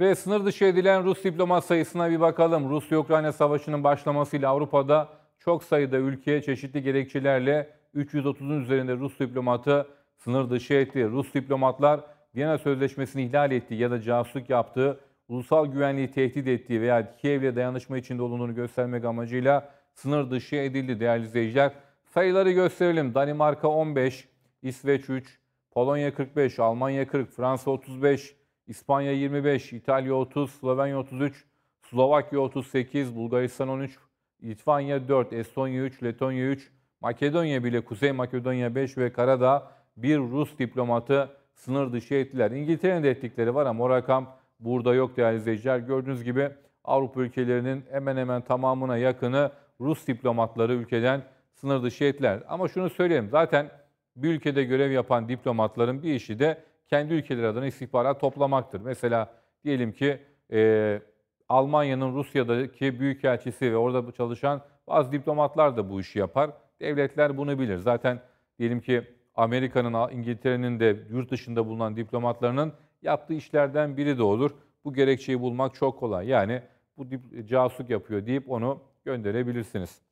Ve sınır dışı edilen Rus diplomat sayısına bir bakalım. Rusya-Ukrayna savaşının başlamasıyla Avrupa'da çok sayıda ülke çeşitli gerekçelerle 330'un üzerinde Rus diplomatı sınır dışı etti. Rus diplomatlar Viyana Sözleşmesi'ni ihlal etti ya da casusluk yaptığı, ulusal güvenliği tehdit ettiği veya Kiev'le dayanışma içinde olduğunu göstermek amacıyla sınır dışı edildi değerli izleyiciler. Sayıları gösterelim. Danimarka 15, İsveç 3, Polonya 45, Almanya 40, Fransa 35, İspanya 25, İtalya 30, Slovenya 33, Slovakya 38, Bulgaristan 13, Litvanya 4, Estonya 3, Letonya 3, Makedonya bile Kuzey Makedonya 5 ve Karadağ bir Rus diplomatı sınır dışı ettiler. İngiltere'nin de ettikleri var ama o rakam burada yok değerli izleyiciler. Gördüğünüz gibi Avrupa ülkelerinin hemen hemen tamamına yakını Rus diplomatları ülkeden sınır dışı ettiler. Ama şunu söyleyeyim zaten bir ülkede görev yapan diplomatların bir işi de kendi ülkeleri adına istihbarat toplamaktır. Mesela diyelim ki e, Almanya'nın Rusya'daki büyükelçisi ve orada çalışan bazı diplomatlar da bu işi yapar. Devletler bunu bilir. Zaten diyelim ki Amerika'nın, İngiltere'nin de yurt dışında bulunan diplomatlarının yaptığı işlerden biri de olur. Bu gerekçeyi bulmak çok kolay. Yani bu dip, casusluk yapıyor deyip onu gönderebilirsiniz.